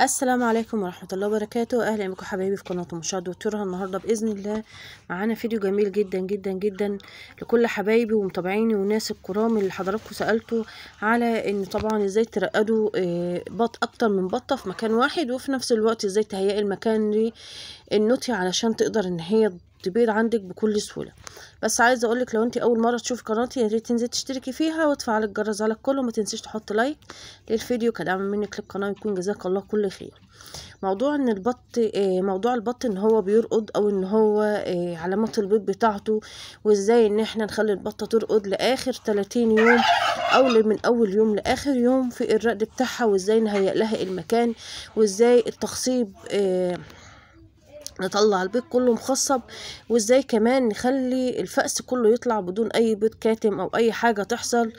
السلام عليكم ورحمة الله وبركاته أهلا بكم حبايبي في قناة مشاهد دكتورها النهاردة بإذن الله معانا فيديو جميل جدا جدا جدا لكل حبايبي ومتابعيني وناس الكرام اللي حضراتكم سألتوا على إن طبعا إزاي ترقدوا آه، بط أكتر من بطة في مكان واحد وفي نفس الوقت إزاي تهيئي المكان للنطي علشان تقدر إن هي تبيض عندك بكل سهولة بس عايزه اقولك لو انت اول مره تشوف قناتي يا ريت تنزلي تشتركي فيها وتفعلي الجرس على الكل وما تنسيش تحط لايك للفيديو كدعم منك للقناه يكون جزاك الله كل خير موضوع ان البط آه، موضوع البط ان هو بيرقد او ان هو آه، علامات البيض بتاعته وازاي ان احنا نخلي البطه ترقد لاخر 30 يوم او من اول يوم لاخر يوم في الرقد بتاعها وازاي نهيئ لها المكان وازاي التخصيب آه، نطلع البيض كله مخصب وازاي كمان نخلي الفأس كله يطلع بدون اي بيض كاتم او اي حاجة تحصل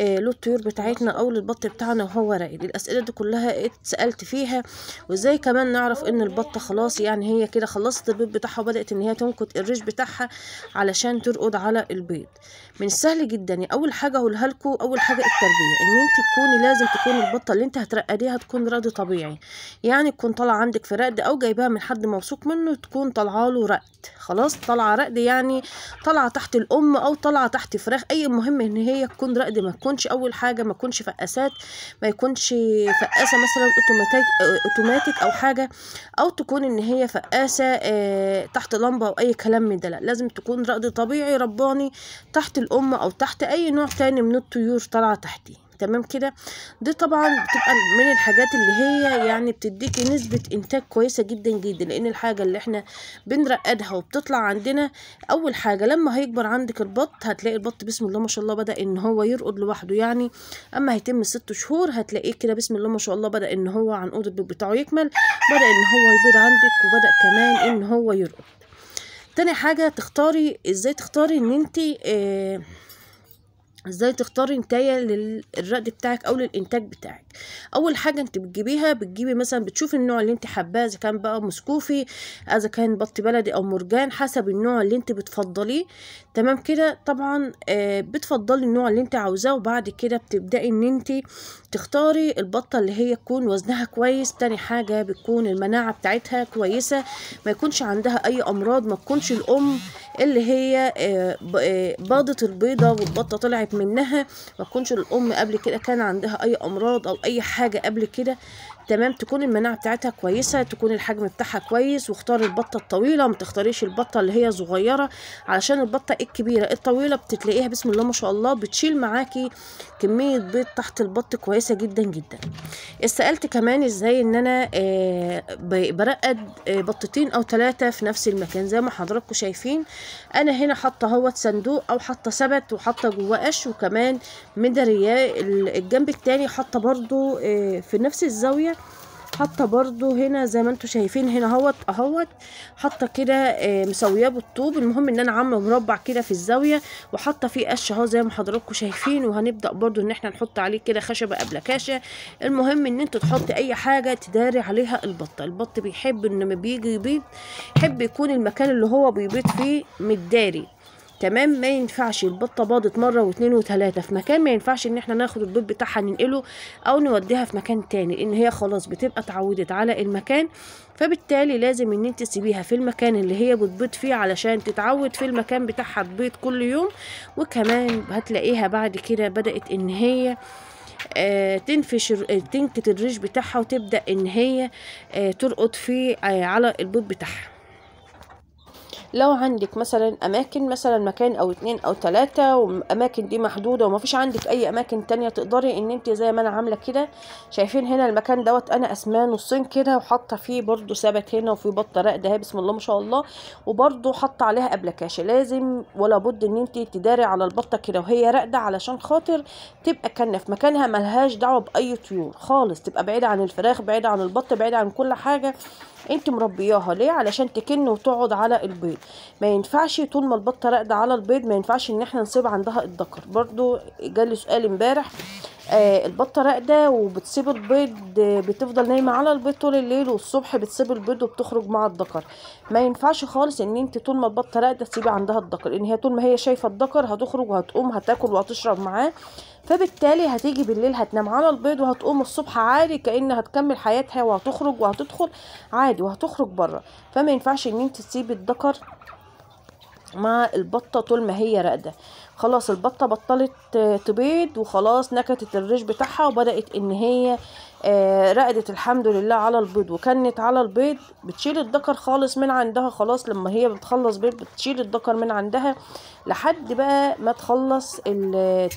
آه، للطيور بتاعتنا او للبط بتاعنا وهو راقد الاسئلة دي كلها اتسألت فيها وازاي كمان نعرف ان البطة خلاص يعني هي كده خلصت البيض بتاعها وبدأت ان هي تنكت الريش بتاعها علشان ترقد على البيض من السهل جدا يعني اول حاجة هقولها لكم اول حاجة التربية ان انت تكوني لازم تكون البطة اللي انت هترقديها تكون رقد طبيعي يعني تكون طالعة عندك في رقد او جايباها من حد موثوق منه منه تكون طالعه له رقد خلاص طالعه رقد يعني طالعه تحت الام او طالعه تحت فراخ اي المهم ان هي تكون رقد ما تكونش اول حاجه ما تكونش فقاسات ما يكونش فقاسه مثلا اوتوماتيك اوتوماتيك او حاجه او تكون ان هي فقاسه آه، تحت لمبه او اي كلام من ده لا لازم تكون رقد طبيعي رباني تحت الام او تحت اي نوع تاني من الطيور طالعه تحتيه تمام كده دي طبعا بتبقى من الحاجات اللي هي يعني بتديكي نسبة انتاج كويسة جدا جدا لان الحاجة اللي احنا بنرقدها وبتطلع عندنا اول حاجة لما هيكبر عندك البط هتلاقي البط بسم الله ما شاء الله بدأ ان هو يرقد لوحده يعني اما هيتم ست شهور هتلاقيه كده بسم الله ما شاء الله بدأ ان هو عنقود البيض بتاعه يكمل بدأ ان هو يبيض عندك وبدأ كمان ان هو يرقد تاني حاجة تختاري ازاي تختاري ان انتي آه ازاي تختاري انتاية للرقد بتاعك او للانتاج بتاعك اول حاجه انت بتجيبيها بتجيبي مثلا بتشوفي النوع اللي انت حباه اذا كان بقى مسكوفي اذا كان بط بلدي او مرجان حسب النوع اللي انت بتفضليه تمام كده طبعا آه بتفضلي النوع اللي انت عاوزاه وبعد كده بتبداي ان انت تختاري البطه اللي هي تكون وزنها كويس تاني حاجه بتكون المناعه بتاعتها كويسه ما يكونش عندها اي امراض ما تكونش الام اللي هي آه, آه، باضت البيضه والبطه طلعت منها ما تكونش الام قبل كده كان عندها اي امراض او اي حاجه قبل كده تمام تكون المناعه بتاعتها كويسه تكون الحجم بتاعها كويس واختار البطه الطويله ما تختاريش البطه اللي هي صغيره علشان البطه الكبيره الطويله بتلاقيها بسم الله ما شاء الله بتشيل معاكي كميه بيض تحت البط كويسه جدا جدا سالت كمان ازاي ان انا آه، برقد آه، بطتين او ثلاثه في نفس المكان زي ما حضراتكم شايفين انا هنا حاطه اهوت صندوق او حاطه سبت وحاطه جواه قش وكمان مدرياه الجنب التاني حاطه برضو آه، في نفس الزاويه حاطه برضو هنا زي ما انتوا شايفين هنا اهوت اهوت حاطه كده آه، مسوياه بالطوب المهم ان انا عامله مربع كده في الزاويه وحاطه فيه قش اهو زي ما حضراتكم شايفين وهنبدا برضو ان احنا نحط عليه كده خشبه قبل كاشه المهم ان انتوا تحطي اي حاجه تداري عليها البط البط بيحب ان لما بيجي يبيض يحب يكون المكان اللي هو بيبيض فيه متداري تمام ما ينفعش البطه باضت مره واثنين وثلاثه في مكان ما ينفعش ان احنا ناخد البيض بتاعها ننقله او نوديها في مكان تاني لان هي خلاص بتبقى اتعودت على المكان فبالتالي لازم ان انت تسيبيها في المكان اللي هي بتبيض فيه علشان تتعود في المكان بتاعها تبيض كل يوم وكمان هتلاقيها بعد كده بدات ان هي آه تنفش آه، تنكت الريش بتاعها وتبدا ان هي آه ترقد في آه على البيض بتاعها لو عندك مثلا اماكن مثلا مكان او اتنين او تلاتة واماكن دي محدودة ومفيش عندك اي اماكن تانية تقدري ان انت زي ما انا عاملة كده شايفين هنا المكان دوت انا اسماه نصين كده وحاطة فيه برضو سبت هنا وفي بطة راقد اهي بسم الله ما شاء الله وبرضو حاطة عليها ابلكاش لازم ولا بد ان انت تداري على البطة كده وهي راقدة علشان خاطر تبقى كنة في مكانها ملهاش دعوة باي طيور خالص تبقى بعيدة عن الفراخ بعيدة عن البط بعيدة عن كل حاجة انت مربياها ليه علشان تكن وتقعد على البيض ما ينفعش طول ما البطه راقده على البيض ما ينفعش ان احنا نسيب عندها الدكر برضو جالي سؤال امبارح آه، البطه راقده وبتسيب البيض آه، بتفضل نايمه على البيض طول الليل والصبح بتسيب البيض وبتخرج مع الدكر ما ينفعش خالص ان انت طول ما البطه راقده تسيبي عندها الدكر لان هي طول ما هي شايفه الدكر هتخرج وهتقوم هتاكل وهتشرب معاه فبالتالي هتيجي بالليل هتنام على البيض وهتقوم الصبح عادي كأن هتكمل حياتها وهتخرج وهتدخل عادي وهتخرج بره فما ينفعش ان انت تسيبي الدكر مع البطة طول ما هي راقدة خلاص البطة بطلت آه، تبيض وخلاص نكتت الريش بتاعها وبدأت ان هي آه، رقدت الحمد لله على البيض وكانت على البيض بتشيل الدكر خالص من عندها خلاص لما هي بتخلص بيض بتشيل الدكر من عندها لحد بقى ما تخلص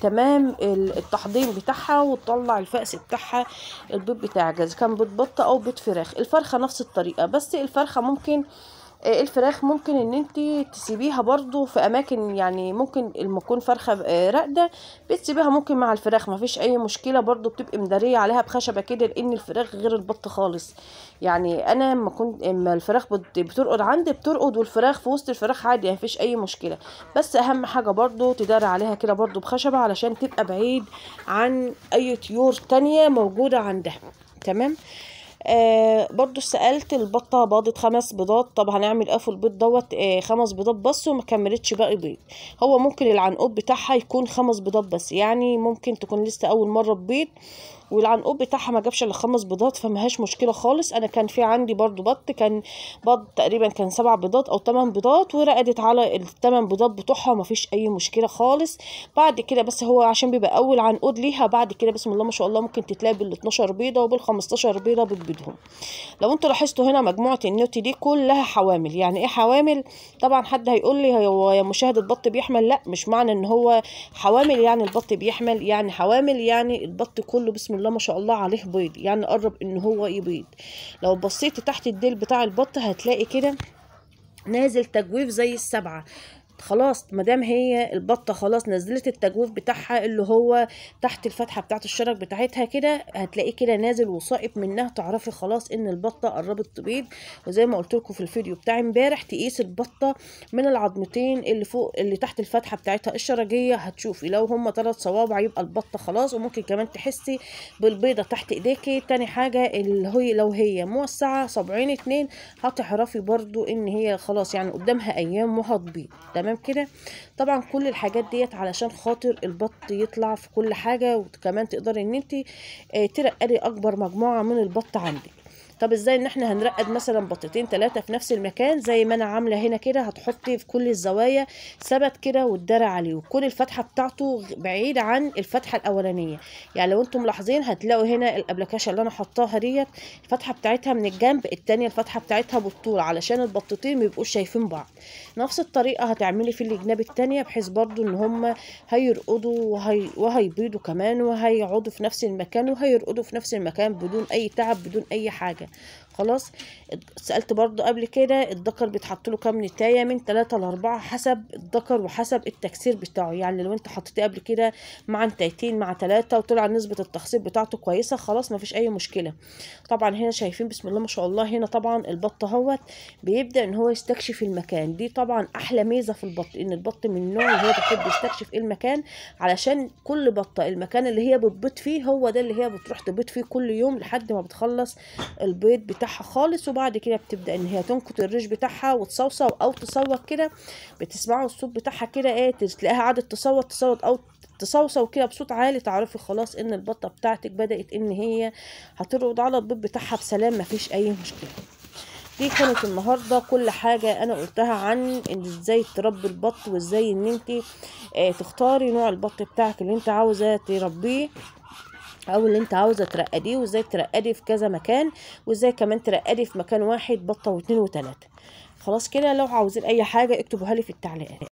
تمام التحضيم بتاعها وتطلع الفأس بتاعها البيض بتاعها اذا كان بيض بطة او بيض فراخ الفرخة نفس الطريقة بس الفرخة ممكن آه، الفراخ ممكن ان انت تسيبيها برضو في اماكن يعني ممكن المكون فرخة آه، راقدة بتسيبيها ممكن مع الفراخ مفيش اي مشكلة برضو بتبقي مدارية عليها بخشبة كده لان الفراخ غير البط خالص يعني انا اما كنت اما الفراخ بترقد عندي بترقد والفراخ في وسط الفراخ عادي مفيش اي مشكلة بس اهم حاجة برضو تداري عليها كده برضو بخشبة علشان تبقى بعيد عن اي طيور تانية موجودة عندها تمام آه برضو سألت البطة باضت خمس بيضات طب هنعمل ايه في البيض دوت آه خمس بيضات بس وما كملتش باقي بيض هو ممكن العنقود بتاعها يكون خمس بيضات بس يعني ممكن تكون لسه اول مرة تبيض والعنقود بتاعها ما جابش الا خمس بيضات فمهاش مشكله خالص انا كان في عندي برضو بط كان بط تقريبا كان سبع بيضات او تمن بيضات ورقدت على التمن بيضات بتوعها فيش اي مشكله خالص بعد كده بس هو عشان بيبقى اول عنقود ليها بعد كده بسم الله ما شاء الله ممكن تتلاقي بال 12 بيضه وبال 15 بيضه بتبيضهم لو انتوا لاحظتوا هنا مجموعه النوتي دي كلها حوامل يعني ايه حوامل طبعا حد هيقول لي هو مشاهده بط بيحمل لا مش معنى ان هو حوامل يعني البط بيحمل يعني حوامل يعني البط كله بسم الله الله ما شاء الله عليه بيض يعني قرب ان هو يبيض لو بصيت تحت الديل بتاع البط هتلاقي كده نازل تجويف زي السبعه خلاص ما دام هي البطه خلاص نزلت التجويف بتاعها اللي هو تحت الفتحه بتاعه الشرج بتاعتها كده هتلاقيه كده نازل وصائب منها تعرفي خلاص ان البطه قربت تبيض وزي ما قلت لكم في الفيديو بتاع امبارح تقيس البطه من العظمتين اللي فوق اللي تحت الفتحه بتاعتها الشرجيه هتشوفي لو هم تلات صوابع يبقى البطه خلاص وممكن كمان تحسي بالبيضه تحت ايديكي تاني حاجه اللي هي لو هي موسعه صابعين اتنين هتعرفي برده ان هي خلاص يعني قدامها ايام وهتبيض تمام تمام كده طبعا كل الحاجات ديت علشان خاطر البط يطلع في كل حاجه وكمان تقدري ان انت آه، ترقدي اكبر مجموعه من البط عندك طب ازاي ان احنا هنرقد مثلا بطتين ثلاثة في نفس المكان زي ما انا عاملة هنا كده هتحطي في كل الزوايا سبت كده والدرع عليه وكل الفتحة بتاعته بعيد عن الفتحة الاولانية يعني لو انتم ملاحظين هتلاقوا هنا الابلكاشة اللي انا حطاها ديت الفتحة بتاعتها من الجنب التانية الفتحة بتاعتها بالطول علشان البطتين ميبقوش شايفين بعض نفس الطريقة هتعملي في الجناب التانية بحيث برضو ان هم هيرقدوا وهي وهيبيضوا كمان وهيقعدوا في نفس المكان وهيرقدوا في نفس المكان بدون اي تعب بدون اي حاجة خلاص سألت برضو قبل كده الذكر بيتحط له كام نتاية من تلاتة 4 حسب الذكر وحسب التكسير بتاعه يعني لو انت حطيتيه قبل كده مع نتايتين مع تلاتة وطلع نسبة التخصيب بتاعته كويسة خلاص مفيش اي مشكلة طبعا هنا شايفين بسم الله ما شاء الله هنا طبعا البط اهوت بيبدأ ان هو يستكشف المكان دي طبعا طبعا احلى ميزه في البط ان البط من النوع اللي هو بتحب يستكشف ايه المكان علشان كل بطه المكان اللي هي بتبيض فيه هو ده اللي هي بتروح تبيض فيه كل يوم لحد ما بتخلص البيض بتاعها خالص وبعد كده بتبدا ان هي تنقط الريش بتاعها وتصوصو او تصوت كده بتسمعوا الصوت بتاعها كده ايه تلاقيها قعدت تصوت تصوت او تصوصو كده بصوت عالي تعرفي خلاص ان البطه بتاعتك بدات ان هي هترقد على البيض بتاعها بسلام مفيش اي مشكله دي كانت النهارده كل حاجه انا قلتها عن ازاي تربي البط وازاي ان انت آه، تختاري نوع البط بتاعك اللي انت عاوزه تربيه او اللي انت عاوزه ترقديه وازاي ترقدي في كذا مكان وازاي كمان ترقدي في مكان واحد بطه واتنين وتلاته خلاص كده لو عاوزين اي حاجه اكتبوها لي في التعليقات